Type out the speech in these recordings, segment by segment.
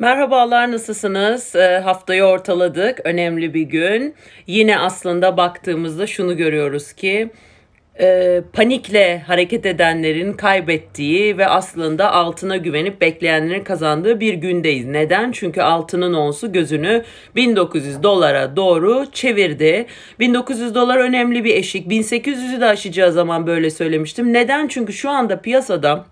Merhabalar nasılsınız? Ee, haftayı ortaladık. Önemli bir gün. Yine aslında baktığımızda şunu görüyoruz ki e, panikle hareket edenlerin kaybettiği ve aslında altına güvenip bekleyenlerin kazandığı bir gündeyiz. Neden? Çünkü altının onsu gözünü 1900 dolara doğru çevirdi. 1900 dolar önemli bir eşik. 1800'ü de aşacağı zaman böyle söylemiştim. Neden? Çünkü şu anda piyasada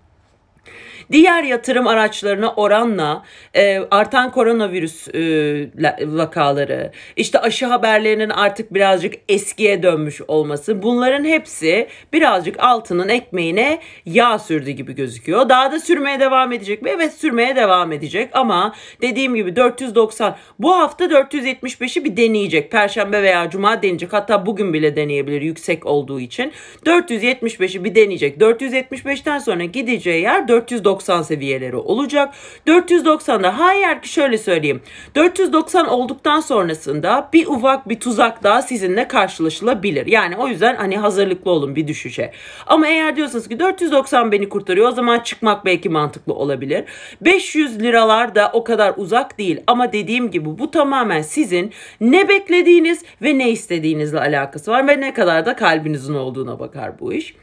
Diğer yatırım araçlarına oranla e, artan koronavirüs e, vakaları, işte aşı haberlerinin artık birazcık eskiye dönmüş olması bunların hepsi birazcık altının ekmeğine yağ sürdü gibi gözüküyor. Daha da sürmeye devam edecek mi? Evet sürmeye devam edecek ama dediğim gibi 490 bu hafta 475'i bir deneyecek. Perşembe veya cuma deneyecek. Hatta bugün bile deneyebilir yüksek olduğu için. 475'i bir deneyecek. 475'ten sonra gideceği yer 490 490 seviyeleri olacak. 490'da hayır ki şöyle söyleyeyim. 490 olduktan sonrasında bir ufak bir tuzak daha sizinle karşılaşılabilir. Yani o yüzden hani hazırlıklı olun bir düşüşe. Ama eğer diyorsanız ki 490 beni kurtarıyor o zaman çıkmak belki mantıklı olabilir. 500 liralar da o kadar uzak değil ama dediğim gibi bu tamamen sizin ne beklediğiniz ve ne istediğinizle alakası var ve ne kadar da kalbinizin olduğuna bakar bu iş.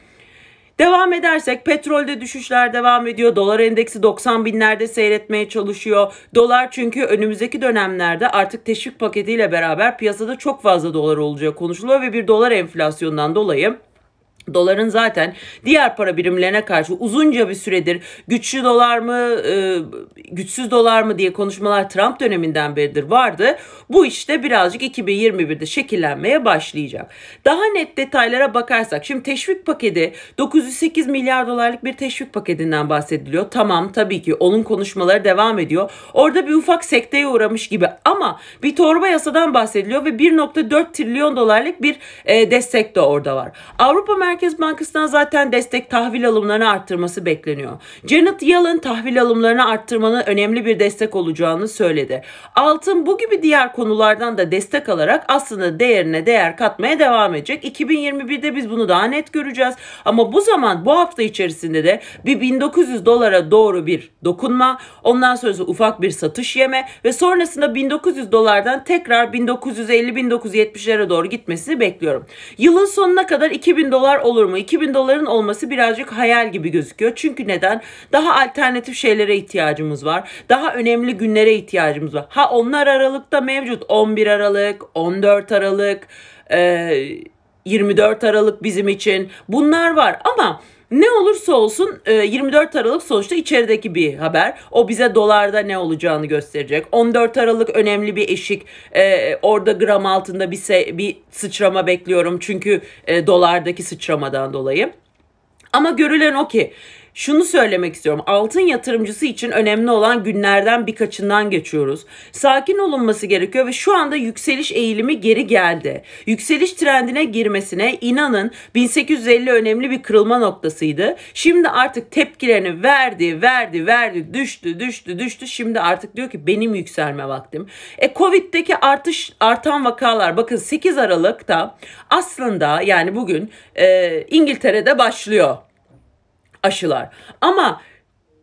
Devam edersek petrolde düşüşler devam ediyor. Dolar endeksi 90 binlerde seyretmeye çalışıyor. Dolar çünkü önümüzdeki dönemlerde artık teşvik paketiyle beraber piyasada çok fazla dolar olacağı konuşuluyor ve bir dolar enflasyondan dolayı Doların zaten diğer para birimlerine karşı uzunca bir süredir güçlü dolar mı, e, güçsüz dolar mı diye konuşmalar Trump döneminden beridir vardı. Bu işte birazcık 2021'de şekillenmeye başlayacak. Daha net detaylara bakarsak şimdi teşvik paketi 908 milyar dolarlık bir teşvik paketinden bahsediliyor. Tamam tabii ki onun konuşmaları devam ediyor. Orada bir ufak sekteye uğramış gibi ama bir torba yasadan bahsediliyor ve 1.4 trilyon dolarlık bir e, destek de orada var. Avrupa Merkezi Merkez Bankası'ndan zaten destek tahvil alımlarını arttırması bekleniyor. Janet Yellen tahvil alımlarını arttırmanın önemli bir destek olacağını söyledi. Altın bu gibi diğer konulardan da destek alarak aslında değerine değer katmaya devam edecek. 2021'de biz bunu daha net göreceğiz. Ama bu zaman bu hafta içerisinde de bir 1900 dolara doğru bir dokunma, ondan sonra ufak bir satış yeme ve sonrasında 1900 dolardan tekrar 1950-1970'lere doğru gitmesini bekliyorum. Yılın sonuna kadar 2000 dolar olur mu? 2000 doların olması birazcık hayal gibi gözüküyor. Çünkü neden? Daha alternatif şeylere ihtiyacımız var. Daha önemli günlere ihtiyacımız var. Ha onlar Aralık'ta mevcut. 11 Aralık, 14 Aralık, 24 Aralık bizim için. Bunlar var ama ne olursa olsun 24 e, Aralık sonuçta içerideki bir haber. O bize dolarda ne olacağını gösterecek. 14 Aralık önemli bir eşik. E, orada gram altında bir, bir sıçrama bekliyorum. Çünkü e, dolardaki sıçramadan dolayı. Ama görülen o ki şunu söylemek istiyorum. Altın yatırımcısı için önemli olan günlerden birkaçından geçiyoruz. Sakin olunması gerekiyor ve şu anda yükseliş eğilimi geri geldi. Yükseliş trendine girmesine inanın 1850 önemli bir kırılma noktasıydı. Şimdi artık tepkilerini verdi, verdi, verdi, düştü, düştü, düştü. Şimdi artık diyor ki benim yükselme vaktim. E Covid'deki artış artan vakalar bakın 8 Aralık'ta aslında yani bugün e, İngiltere'de başlıyor aşılar. Ama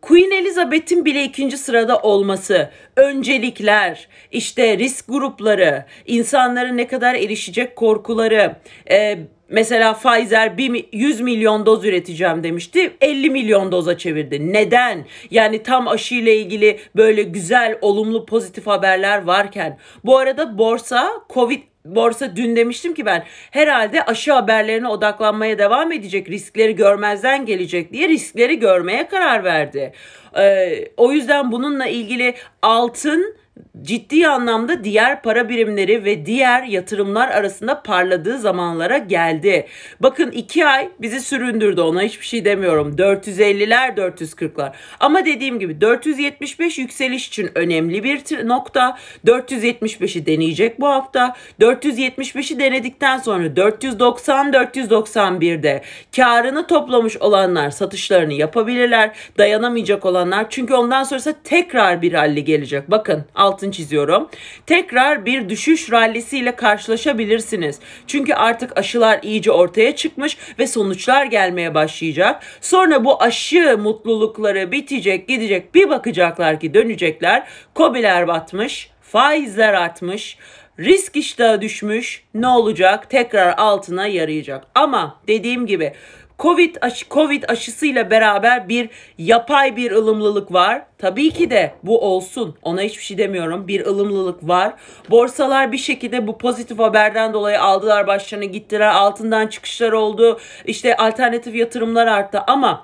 Queen Elizabeth'in bile ikinci sırada olması, öncelikler, işte risk grupları, insanların ne kadar erişecek korkuları, e, mesela Pfizer 100 milyon doz üreteceğim demişti, 50 milyon doza çevirdi. Neden? Yani tam aşıyla ilgili böyle güzel, olumlu, pozitif haberler varken. Bu arada borsa Covid borsa dün demiştim ki ben herhalde aşı haberlerine odaklanmaya devam edecek riskleri görmezden gelecek diye riskleri görmeye karar verdi. Ee, o yüzden bununla ilgili altın ciddi anlamda diğer para birimleri ve diğer yatırımlar arasında parladığı zamanlara geldi. Bakın 2 ay bizi süründürdü ona hiçbir şey demiyorum. 450'ler 440'lar. Ama dediğim gibi 475 yükseliş için önemli bir nokta. 475'i deneyecek bu hafta. 475'i denedikten sonra 490 491'de karını toplamış olanlar satışlarını yapabilirler. Dayanamayacak olanlar çünkü ondan sonrası tekrar bir halli gelecek. Bakın altın çiziyorum. Tekrar bir düşüş rallisiyle karşılaşabilirsiniz. Çünkü artık aşılar iyice ortaya çıkmış ve sonuçlar gelmeye başlayacak. Sonra bu aşı mutlulukları bitecek gidecek bir bakacaklar ki dönecekler. Kobiler batmış, faizler artmış, risk iştahı düşmüş. Ne olacak? Tekrar altına yarayacak. Ama dediğim gibi Covid, aşı, Covid aşısıyla beraber bir yapay bir ılımlılık var. Tabii ki de bu olsun. Ona hiçbir şey demiyorum. Bir ılımlılık var. Borsalar bir şekilde bu pozitif haberden dolayı aldılar başlarını gittiler. Altından çıkışlar oldu. İşte alternatif yatırımlar arttı ama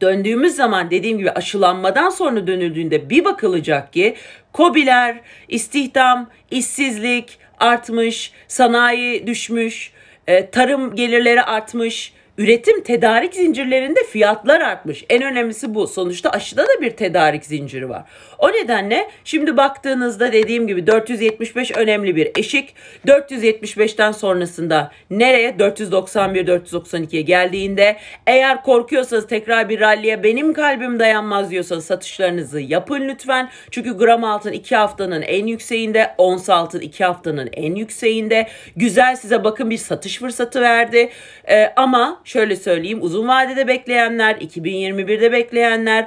döndüğümüz zaman dediğim gibi aşılanmadan sonra dönüldüğünde bir bakılacak ki kobiler, istihdam, işsizlik artmış, sanayi düşmüş, e, tarım gelirleri artmış, üretim tedarik zincirlerinde fiyatlar artmış. En önemlisi bu. Sonuçta aşıda da bir tedarik zinciri var. O nedenle şimdi baktığınızda dediğim gibi 475 önemli bir eşik. 475'ten sonrasında nereye? 491-492'ye geldiğinde eğer korkuyorsanız tekrar bir ralliye benim kalbim dayanmaz diyorsanız satışlarınızı yapın lütfen. Çünkü gram altın 2 haftanın en yükseğinde, ons altın 2 haftanın en yükseğinde. Güzel size bakın bir satış fırsatı verdi. Ee, ama şöyle söyleyeyim uzun vadede bekleyenler, 2021'de bekleyenler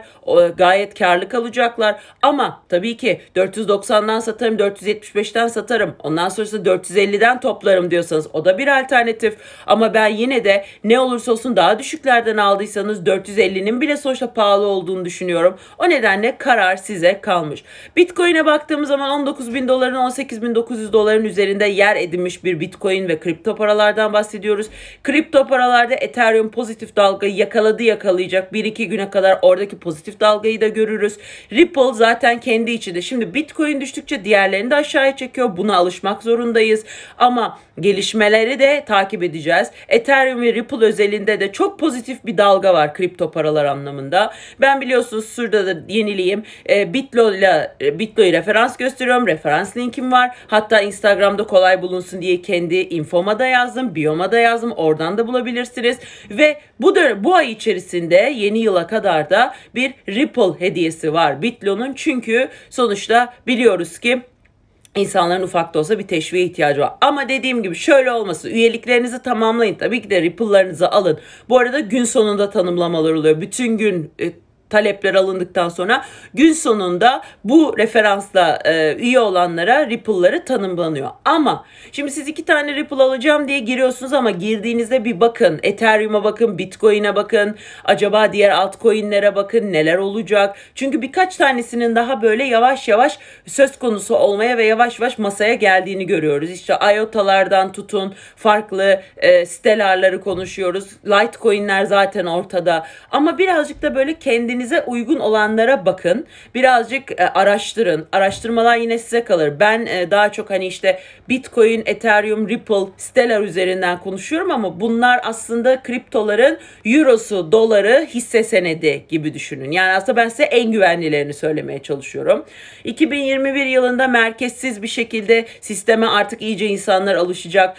gayet karlı kalacaklar. Ama tabii ki 490'dan satarım, 475'ten satarım. Ondan sonrası 450'den toplarım diyorsanız o da bir alternatif. Ama ben yine de ne olursa olsun daha düşüklerden aldıysanız 450'nin bile sonuçta pahalı olduğunu düşünüyorum. O nedenle karar size kalmış. Bitcoin'e baktığımız zaman 19 bin doların 18.900 doların üzerinde yer edinmiş bir Bitcoin ve kripto paralardan bahsediyoruz. Kripto paralarda et Ethereum pozitif dalgayı yakaladı yakalayacak. 1-2 güne kadar oradaki pozitif dalgayı da görürüz. Ripple zaten kendi içinde. Şimdi Bitcoin düştükçe diğerlerini de aşağıya çekiyor. Buna alışmak zorundayız. Ama gelişmeleri de takip edeceğiz. Ethereum ve Ripple özelinde de çok pozitif bir dalga var kripto paralar anlamında. Ben biliyorsunuz şurada da yenileyim. E, Bitlo ile e, Bitlo'yu referans gösteriyorum. Referans linkim var. Hatta Instagram'da kolay bulunsun diye kendi infoma da yazdım, biyoma da yazdım. Oradan da bulabilirsiniz göreceğiz ve bu dön- bu ay içerisinde yeni yıla kadar da bir Ripple hediyesi var Bitlon'un çünkü sonuçta biliyoruz ki İnsanların ufak da olsa bir teşviğe ihtiyacı var. Ama dediğim gibi şöyle olması Üyeliklerinizi tamamlayın. Tabii ki de Ripple'larınızı alın. Bu arada gün sonunda tanımlamalar oluyor. Bütün gün e, talepler alındıktan sonra gün sonunda bu referansla e, üye olanlara Ripple'ları tanımlanıyor. Ama şimdi siz iki tane Ripple alacağım diye giriyorsunuz ama girdiğinizde bir bakın Ethereum'a bakın Bitcoin'e bakın acaba diğer altcoin'lere bakın neler olacak. Çünkü birkaç tanesinin daha böyle yavaş yavaş söz konusu olmaya ve yavaş yavaş masaya geldiğini görüyoruz. İşte IOTA'lardan tutun farklı e, sitelerleri konuşuyoruz. Litecoin'ler zaten ortada ama birazcık da böyle kendi kendinize uygun olanlara bakın. Birazcık e, araştırın. Araştırmalar yine size kalır. Ben e, daha çok hani işte Bitcoin, Ethereum, Ripple, Stellar üzerinden konuşuyorum ama bunlar aslında kriptoların eurosu, doları, hisse senedi gibi düşünün. Yani aslında ben size en güvenlilerini söylemeye çalışıyorum. 2021 yılında merkezsiz bir şekilde sisteme artık iyice insanlar alışacak.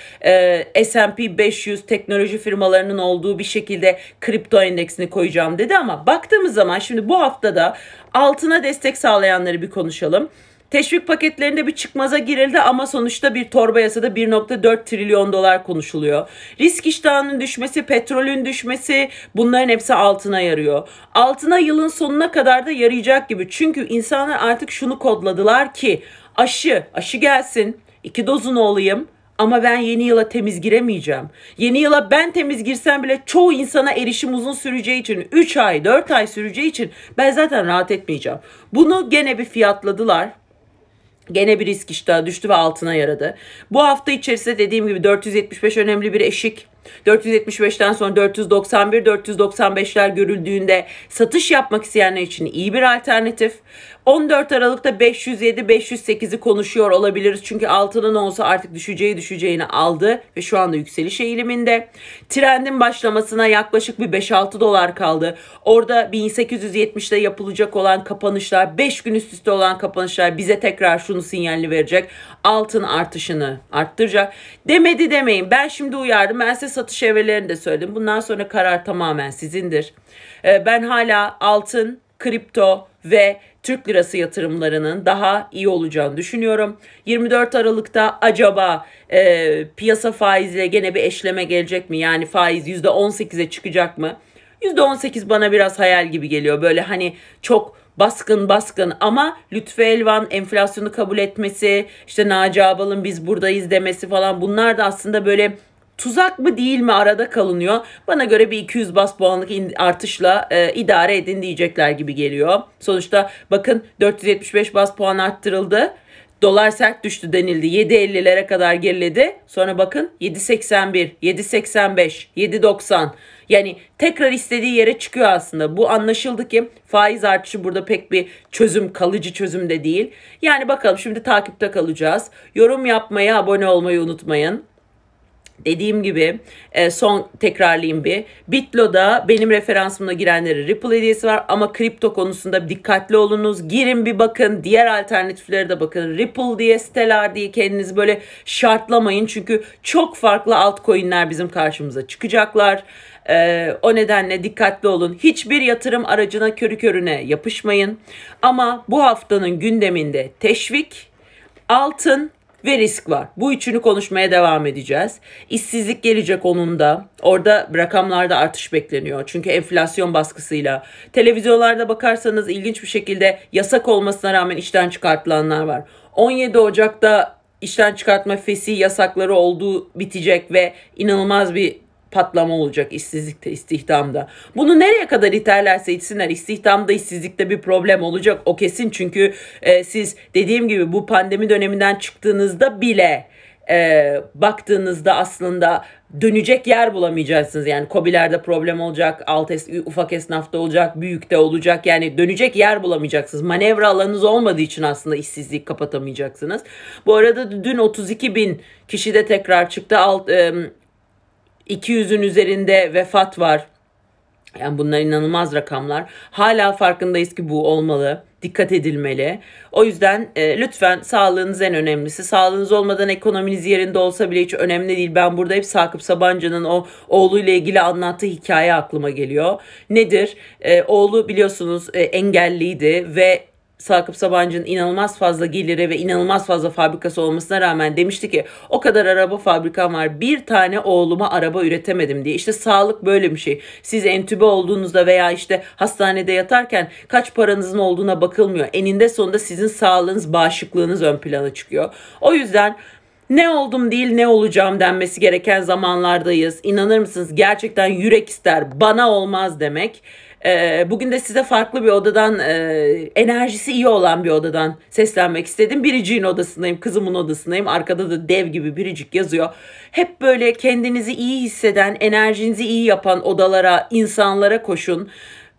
E, S&P 500 teknoloji firmalarının olduğu bir şekilde kripto endeksini koyacağım dedi ama baktığımız zaman zaman şimdi bu haftada altına destek sağlayanları bir konuşalım. Teşvik paketlerinde bir çıkmaza girildi ama sonuçta bir torba yasada 1.4 trilyon dolar konuşuluyor. Risk iştahının düşmesi, petrolün düşmesi bunların hepsi altına yarıyor. Altına yılın sonuna kadar da yarayacak gibi. Çünkü insanlar artık şunu kodladılar ki aşı, aşı gelsin, iki dozunu olayım, ama ben yeni yıla temiz giremeyeceğim. Yeni yıla ben temiz girsem bile çoğu insana erişim uzun süreceği için 3 ay 4 ay süreceği için ben zaten rahat etmeyeceğim. Bunu gene bir fiyatladılar. Gene bir risk iştahı düştü ve altına yaradı. Bu hafta içerisinde dediğim gibi 475 önemli bir eşik. 475'ten sonra 491, 495'ler görüldüğünde satış yapmak isteyenler için iyi bir alternatif. 14 Aralık'ta 507, 508'i konuşuyor olabiliriz. Çünkü altının olsa artık düşeceği düşeceğini aldı ve şu anda yükseliş eğiliminde. Trendin başlamasına yaklaşık bir 5-6 dolar kaldı. Orada 1870'te yapılacak olan kapanışlar, 5 gün üst üste olan kapanışlar bize tekrar şunu sinyalini verecek. Altın artışını arttıracak. Demedi demeyin. Ben şimdi uyardım. Ben size satış evrelerini de söyledim. Bundan sonra karar tamamen sizindir. Ee, ben hala altın, kripto ve Türk lirası yatırımlarının daha iyi olacağını düşünüyorum. 24 Aralık'ta acaba e, piyasa faiziyle gene bir eşleme gelecek mi? Yani faiz %18'e çıkacak mı? %18 bana biraz hayal gibi geliyor. Böyle hani çok baskın baskın ama Lütfü Elvan enflasyonu kabul etmesi, işte Naci Abal'ın biz buradayız demesi falan bunlar da aslında böyle tuzak mı değil mi arada kalınıyor. Bana göre bir 200 bas puanlık artışla e, idare edin diyecekler gibi geliyor. Sonuçta bakın 475 bas puan arttırıldı. Dolar sert düştü denildi. 7.50'lere kadar geriledi. Sonra bakın 7.81, 7.85, 7.90. Yani tekrar istediği yere çıkıyor aslında. Bu anlaşıldı ki faiz artışı burada pek bir çözüm, kalıcı çözüm de değil. Yani bakalım şimdi takipte kalacağız. Yorum yapmayı, abone olmayı unutmayın. Dediğim gibi e, son tekrarlayayım bir. Bitlo'da benim referansımla girenlere Ripple hediyesi var ama kripto konusunda dikkatli olunuz. Girin bir bakın. Diğer alternatiflere de bakın. Ripple diye, Stellar diye kendinizi böyle şartlamayın. Çünkü çok farklı altcoin'ler bizim karşımıza çıkacaklar. E, o nedenle dikkatli olun. Hiçbir yatırım aracına körü körüne yapışmayın. Ama bu haftanın gündeminde teşvik, altın ve risk var. Bu üçünü konuşmaya devam edeceğiz. İşsizlik gelecek onun da. Orada rakamlarda artış bekleniyor. Çünkü enflasyon baskısıyla. Televizyonlarda bakarsanız ilginç bir şekilde yasak olmasına rağmen işten çıkartılanlar var. 17 Ocak'ta işten çıkartma fesi yasakları olduğu bitecek ve inanılmaz bir patlama olacak işsizlikte, istihdamda. Bunu nereye kadar iterlerse itsinler istihdamda, işsizlikte bir problem olacak o kesin. Çünkü e, siz dediğim gibi bu pandemi döneminden çıktığınızda bile e, baktığınızda aslında dönecek yer bulamayacaksınız. Yani kobilerde problem olacak, alt es, ufak esnafta olacak, büyükte olacak. Yani dönecek yer bulamayacaksınız. Manevra alanınız olmadığı için aslında işsizlik kapatamayacaksınız. Bu arada dün 32 bin kişi de tekrar çıktı. Alt, 200'ün üzerinde vefat var. Yani bunlar inanılmaz rakamlar. Hala farkındayız ki bu olmalı. Dikkat edilmeli. O yüzden e, lütfen sağlığınız en önemlisi. Sağlığınız olmadan ekonominiz yerinde olsa bile hiç önemli değil. Ben burada hep Sakıp Sabancı'nın o oğluyla ilgili anlattığı hikaye aklıma geliyor. Nedir? E, oğlu biliyorsunuz e, engelliydi ve Sakıp Sabancı'nın inanılmaz fazla geliri ve inanılmaz fazla fabrikası olmasına rağmen demişti ki o kadar araba fabrikam var bir tane oğluma araba üretemedim diye. İşte sağlık böyle bir şey. Siz entübe olduğunuzda veya işte hastanede yatarken kaç paranızın olduğuna bakılmıyor. Eninde sonunda sizin sağlığınız, bağışıklığınız ön plana çıkıyor. O yüzden ne oldum değil ne olacağım denmesi gereken zamanlardayız. İnanır mısınız gerçekten yürek ister bana olmaz demek. Ee, bugün de size farklı bir odadan, e, enerjisi iyi olan bir odadan seslenmek istedim. Biricik'in odasındayım, kızımın odasındayım. Arkada da dev gibi Biricik yazıyor. Hep böyle kendinizi iyi hisseden, enerjinizi iyi yapan odalara, insanlara koşun.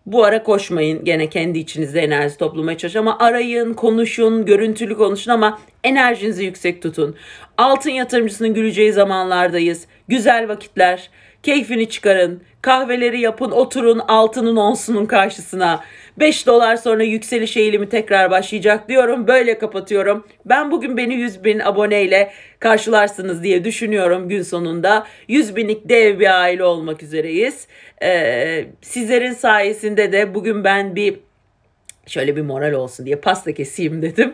Bu ara koşmayın gene kendi içinizde enerji toplamaya çalışın ama arayın, konuşun, görüntülü konuşun ama enerjinizi yüksek tutun. Altın yatırımcısının güleceği zamanlardayız. Güzel vakitler. Keyfini çıkarın. Kahveleri yapın, oturun altının onsunun karşısına. 5 dolar sonra yükseliş eğilimi tekrar başlayacak diyorum. Böyle kapatıyorum. Ben bugün beni 100 bin aboneyle karşılarsınız diye düşünüyorum gün sonunda. 100 binlik dev bir aile olmak üzereyiz. Ee, sizlerin sayesinde de bugün ben bir şöyle bir moral olsun diye pasta keseyim dedim.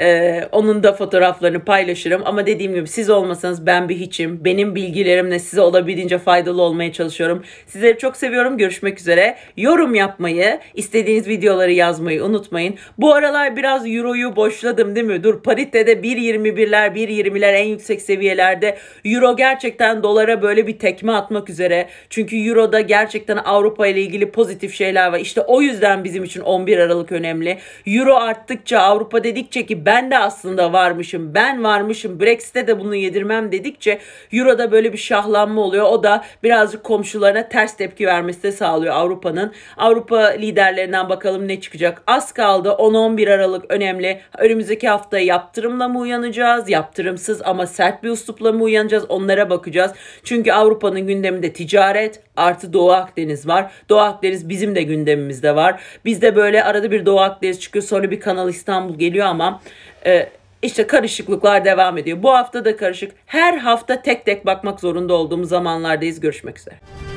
Ee, onun da fotoğraflarını paylaşırım ama dediğim gibi siz olmasanız ben bir hiçim. Benim bilgilerimle size olabildiğince faydalı olmaya çalışıyorum. Sizleri çok seviyorum. Görüşmek üzere. Yorum yapmayı, istediğiniz videoları yazmayı unutmayın. Bu aralar biraz euroyu boşladım değil mi? Dur paritede 1.21'ler, 1.20'ler en yüksek seviyelerde. Euro gerçekten dolara böyle bir tekme atmak üzere. Çünkü euroda gerçekten Avrupa ile ilgili pozitif şeyler var. İşte o yüzden bizim için 11 Aralık çok önemli. Euro arttıkça Avrupa dedikçe ki ben de aslında varmışım ben varmışım Brexit'e de bunu yedirmem dedikçe Euro'da böyle bir şahlanma oluyor. O da birazcık komşularına ters tepki vermesi de sağlıyor Avrupa'nın. Avrupa liderlerinden bakalım ne çıkacak. Az kaldı 10-11 Aralık önemli. Önümüzdeki hafta yaptırımla mı uyanacağız? Yaptırımsız ama sert bir uslupla mı uyanacağız? Onlara bakacağız. Çünkü Avrupa'nın gündeminde ticaret artı Doğu Akdeniz var. Doğu Akdeniz bizim de gündemimizde var. Biz de böyle arada bir bir Doğu Akdeniz çıkıyor sonra bir Kanal İstanbul geliyor ama e, işte karışıklıklar devam ediyor. Bu hafta da karışık. Her hafta tek tek bakmak zorunda olduğumuz zamanlardayız. Görüşmek üzere.